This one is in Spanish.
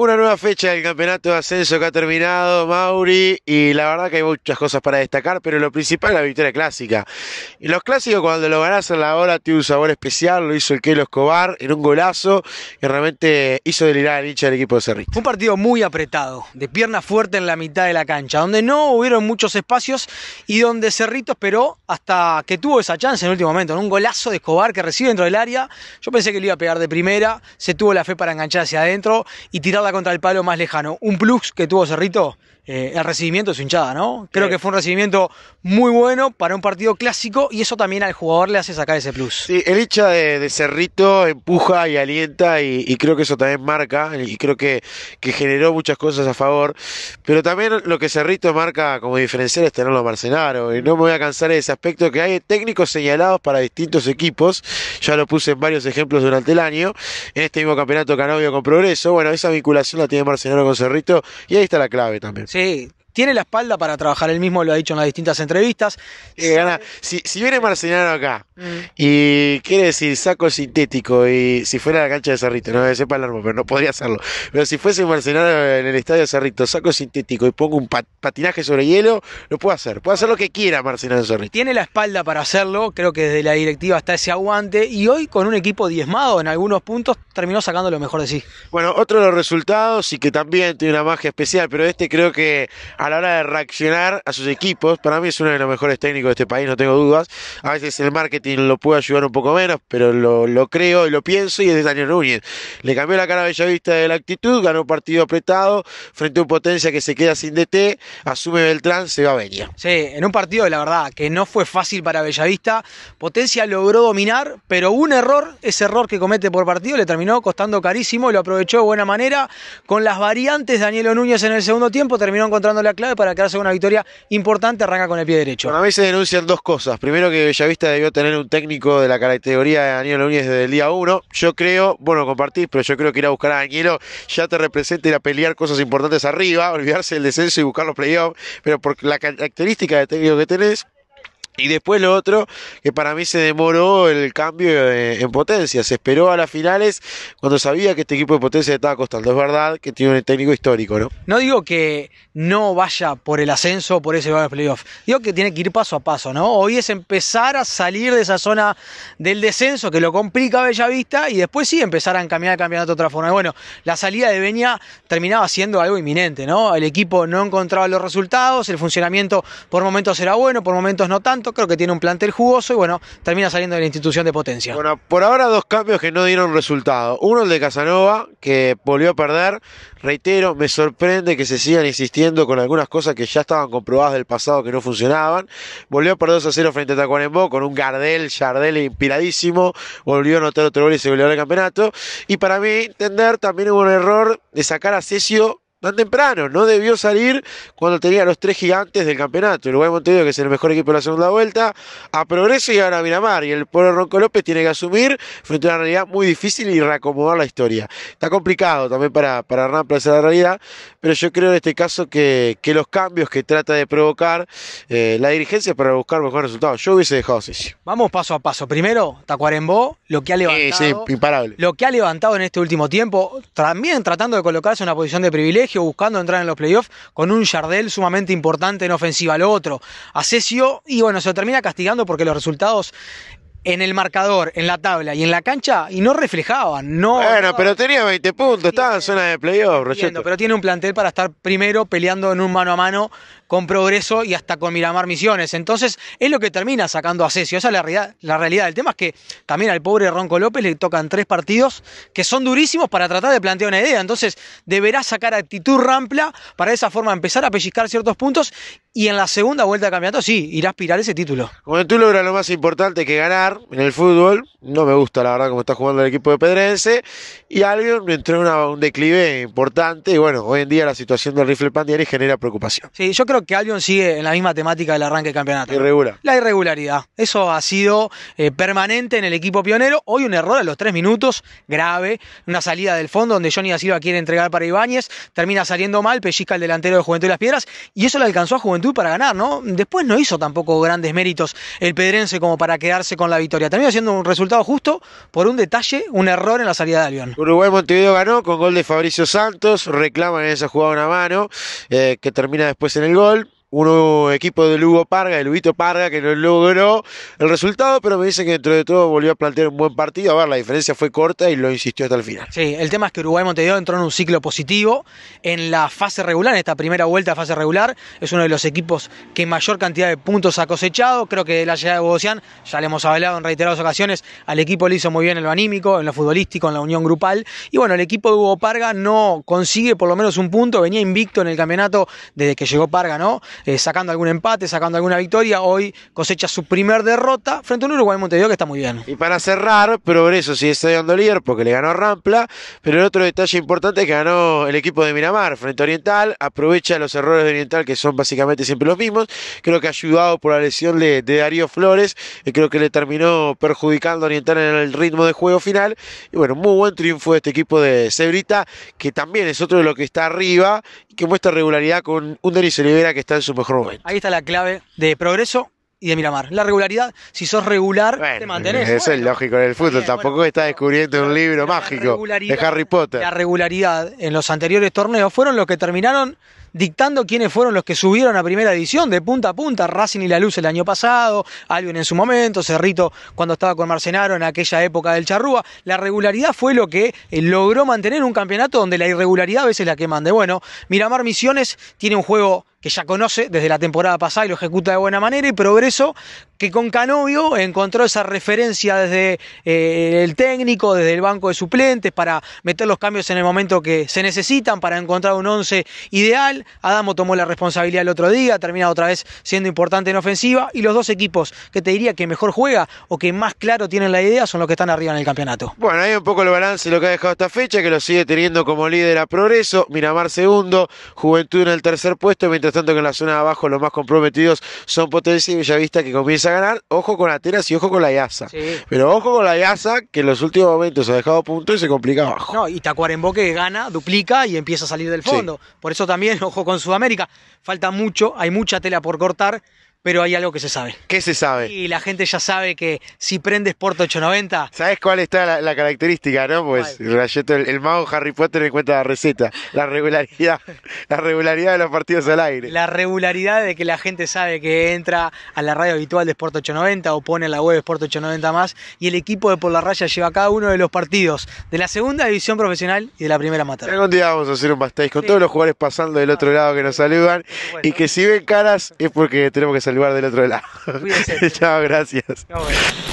Una nueva fecha del campeonato de ascenso que ha terminado, Mauri, y la verdad que hay muchas cosas para destacar, pero lo principal es la victoria clásica. Y los clásicos, cuando lo ganas en la hora, tiene un sabor especial, lo hizo el Kelo Escobar en un golazo, que realmente hizo delirar al hincha del equipo de Cerrito. Un partido muy apretado, de pierna fuerte en la mitad de la cancha, donde no hubieron muchos espacios y donde Cerrito esperó hasta que tuvo esa chance en el último momento, en un golazo de Escobar que recibe dentro del área. Yo pensé que le iba a pegar de primera, se tuvo la fe para enganchar hacia adentro y tirar la contra el palo más lejano. Un plus que tuvo Cerrito eh, el recibimiento de su hinchada, ¿no? Creo que fue un recibimiento muy bueno para un partido clásico y eso también al jugador le hace sacar ese plus. Sí, el hincha de, Cerrito empuja y alienta y, creo que eso también marca y creo que, que, generó muchas cosas a favor, pero también lo que Cerrito marca como diferencial es tenerlo a Marcenaro y no me voy a cansar de ese aspecto que hay técnicos señalados para distintos equipos, ya lo puse en varios ejemplos durante el año, en este mismo campeonato Canovio con Progreso, bueno, esa vinculación la tiene Marcenaro con Cerrito y ahí está la clave también. Sí, tiene la espalda para trabajar, él mismo lo ha dicho en las distintas entrevistas. Eh, si, viene Marcelano acá mm. y quiere decir saco sintético y si fuera la cancha de Cerrito, no el Palermo, pero no podría hacerlo. Pero si fuese Marcelano en el estadio de Cerrito, saco sintético y pongo un patinaje sobre hielo, lo puedo hacer. Puede hacer lo que quiera Marcelano Cerrito. Tiene la espalda para hacerlo, creo que desde la directiva está ese aguante y hoy con un equipo diezmado en algunos puntos terminó sacando lo mejor de sí. Bueno, otro de los resultados y que también tiene una magia especial, pero este creo que a la hora de reaccionar a sus equipos. Para mí es uno de los mejores técnicos de este país, no tengo dudas. A veces el marketing lo puede ayudar un poco menos, pero lo, creo y lo pienso y es de Daniel Núñez. Le cambió la cara a Bellavista de la actitud, ganó partido apretado frente a un potencia que se queda sin DT, asume Beltrán, se va a venir. Sí, en un partido, la verdad, que no fue fácil para Bellavista. Potencia logró dominar, pero un error, ese error que comete por partido, le terminó costando carísimo, y lo aprovechó de buena manera. Con las variantes, Daniel Núñez en el segundo tiempo terminó encontrando clave para quedarse con una victoria importante, arranca con el pie derecho. Bueno, a mí se denuncian dos cosas. Primero que Bellavista debió tener un técnico de la categoría de Daniel Núñez desde el día 1. Yo creo, bueno, compartís, pero yo creo que ir a buscar a Danielo ya te representa ir a pelear cosas importantes arriba, olvidarse del descenso y buscar los playoffs, pero por la característica de técnico que tenés, y después lo otro, que para mí se demoró el cambio eh, en, potencia. Se esperó a las finales cuando sabía que este equipo de potencia estaba costando. Es verdad que tiene un técnico histórico, ¿no? No digo que no vaya por el ascenso, por ese lugar de playoff. Digo que tiene que ir paso a paso, ¿no? Hoy es empezar a salir de esa zona del descenso que lo complica Bellavista y después sí empezar a encaminar el campeonato de otra forma. Y bueno, la salida de Beña terminaba siendo algo inminente, ¿no? El equipo no encontraba los resultados, el funcionamiento por momentos era bueno, por momentos no tanto creo que tiene un plantel jugoso y bueno, termina saliendo de la institución de potencia. Bueno, por ahora dos cambios que no dieron resultado. Uno el de Casanova, que volvió a perder. Reitero, me sorprende que se sigan insistiendo con algunas cosas que ya estaban comprobadas del pasado que no funcionaban. Volvió a perder 2 a 0 frente a Tacuarembó con un Gardel, Yardel inspiradísimo. Volvió a anotar otro gol y se volvió al campeonato. Y para mí entender, también hubo un error de sacar a Cesio tan temprano. No debió salir cuando tenía los tres gigantes del campeonato. el Uruguay Montevideo, que es el mejor equipo de la segunda vuelta, a Progreso y ahora a Miramar. Y el pueblo Ronco López tiene que asumir frente a una realidad muy difícil y reacomodar la historia. Está complicado también para, para Hernán la realidad, pero yo creo en este caso que, los cambios que trata de provocar eh, la dirigencia para buscar mejores resultados. Yo hubiese dejado así Vamos paso a paso. Primero, Tacuarembó, lo que ha levantado. Lo que ha levantado en este último tiempo, también tratando de colocarse en una posición de privilegio buscando entrar en los playoffs con un Yardel sumamente importante en ofensiva. Lo otro, Asesio, y bueno, se lo termina castigando porque los resultados en el marcador, en la tabla y en la cancha y no reflejaban. No, bueno, pero tenía 20 puntos, estaba en zona de playoff, Pero tiene un plantel para estar primero peleando en un mano a mano con Progreso y hasta con Miramar Misiones. Entonces es lo que termina sacando a Cesio. Esa es la realidad, la realidad. del tema es que también al pobre Ronco López le tocan tres partidos que son durísimos para tratar de plantear una idea. Entonces deberá sacar actitud rampla para de esa forma empezar a pellizcar ciertos puntos y en la segunda vuelta de campeonato, sí, irá a aspirar ese título. Cuando tú logras lo más importante que ganar en el fútbol, no me gusta la verdad como está jugando el equipo de Pedrense, y Albion entró en un declive importante, y bueno, hoy en día la situación del rifle Pandiari genera preocupación. Sí, yo creo que Albion sigue en la misma temática del arranque de campeonato. Irregular. La irregularidad. Eso ha sido eh, permanente en el equipo pionero. Hoy un error a los tres minutos, grave, una salida del fondo donde Johnny da Silva quiere entregar para Ibáñez, termina saliendo mal, pellizca el delantero de Juventud de las Piedras, y eso le alcanzó a Juventud para ganar, ¿no? Después no hizo tampoco grandes méritos el Pedrense como para quedarse con la victoria. Terminó siendo un resultado justo por un detalle, un error en la salida de Albion. Uruguay Montevideo ganó con gol de Fabricio Santos, reclaman en esa jugada una mano eh, que termina después en el gol un equipo de Lugo Parga, de Lubito Parga, que no logró el resultado, pero me dicen que dentro de todo volvió a plantear un buen partido. A ver, la diferencia fue corta y lo insistió hasta el final. Sí, el tema es que Uruguay Montevideo entró en un ciclo positivo en la fase regular, en esta primera vuelta de fase regular. Es uno de los equipos que mayor cantidad de puntos ha cosechado. Creo que la llegada de Bogosian, ya le hemos hablado en reiteradas ocasiones, al equipo le hizo muy bien en lo anímico, en lo futbolístico, en la unión grupal. Y bueno, el equipo de Hugo Parga no consigue por lo menos un punto, venía invicto en el campeonato desde que llegó Parga, ¿no? Eh, sacando algún empate, sacando alguna victoria. Hoy cosecha su primer derrota frente a un Uruguay Montevideo que está muy bien. Y para cerrar, Progreso sigue estando líder porque le ganó a Rampla, pero el otro detalle importante es que ganó el equipo de Miramar frente a Oriental, aprovecha los errores de Oriental que son básicamente siempre los mismos, creo que ha ayudado por la lesión de, Darío Flores, eh, creo que le terminó perjudicando a Oriental en el ritmo de juego final, y bueno, muy buen triunfo de este equipo de Cebrita, que también es otro de los que está arriba, y que muestra regularidad con un Denis Olivera que está en su Ahí está la clave de progreso y de Miramar. La regularidad, si sos regular, te mantenés. Eso es lógico en el fútbol, tampoco estás descubriendo un libro mágico de Harry Potter. La regularidad en los anteriores torneos fueron los que terminaron dictando quiénes fueron los que subieron a primera edición de punta a punta, Racing y La Luz el año pasado, Alvin en su momento, Cerrito cuando estaba con Marcenaro en aquella época del Charrúa. La regularidad fue lo que eh, logró mantener un campeonato donde la irregularidad a veces es la que mande. Bueno, Miramar Misiones tiene un juego que ya conoce desde la temporada pasada y lo ejecuta de buena manera, y Progreso, que con Canovio encontró esa referencia desde eh, el técnico, desde el banco de suplentes, para meter los cambios en el momento que se necesitan, para encontrar un once ideal. Adamo tomó la responsabilidad el otro día, termina otra vez siendo importante en ofensiva, y los dos equipos que te diría que mejor juega o que más claro tienen la idea son los que están arriba en el campeonato. Bueno, ahí un poco el balance lo que ha dejado esta fecha, que lo sigue teniendo como líder a Progreso, Miramar segundo, Juventud en el tercer puesto, mientras tanto que en la zona de abajo los más comprometidos son Potencia y Bellavista que comienza a ganar. Ojo con Atenas y ojo con la yaza Pero ojo con la Yasa que en los últimos momentos ha dejado puntos y se complica abajo. No, y Tacuarembó que gana, duplica y empieza a salir del fondo. Por eso también ojo con Sudamérica. Falta mucho, hay mucha tela por cortar pero hay algo que se sabe. ¿Qué se sabe? Y la gente ya sabe que si prendes Sport 890. ¿Sabes cuál está la, característica, no? Pues Rayeto, el, mago Harry Potter en cuenta la receta, la regularidad, la regularidad de los partidos al aire. La regularidad de que la gente sabe que entra a la radio habitual de Sport 890 o pone en la web Sport 890 más y el equipo de Por la Raya lleva cada uno de los partidos de la segunda división profesional y de la primera amateur. Algún día vamos a hacer un pastéis con todos los jugadores pasando del otro lado que nos saludan y que si ven caras es porque tenemos que salir el lugar del otro lado. Cuídese. Chao, gracias. Chao,